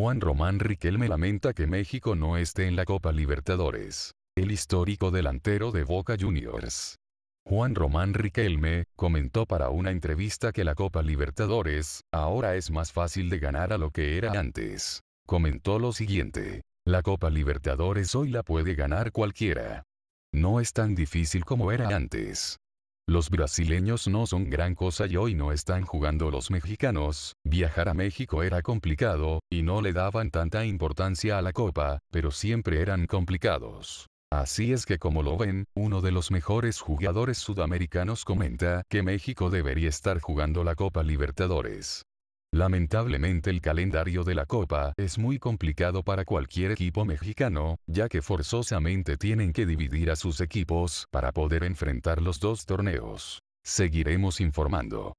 Juan Román Riquelme lamenta que México no esté en la Copa Libertadores. El histórico delantero de Boca Juniors. Juan Román Riquelme, comentó para una entrevista que la Copa Libertadores, ahora es más fácil de ganar a lo que era antes. Comentó lo siguiente. La Copa Libertadores hoy la puede ganar cualquiera. No es tan difícil como era antes. Los brasileños no son gran cosa y hoy no están jugando los mexicanos, viajar a México era complicado, y no le daban tanta importancia a la copa, pero siempre eran complicados. Así es que como lo ven, uno de los mejores jugadores sudamericanos comenta que México debería estar jugando la Copa Libertadores. Lamentablemente el calendario de la Copa es muy complicado para cualquier equipo mexicano, ya que forzosamente tienen que dividir a sus equipos para poder enfrentar los dos torneos. Seguiremos informando.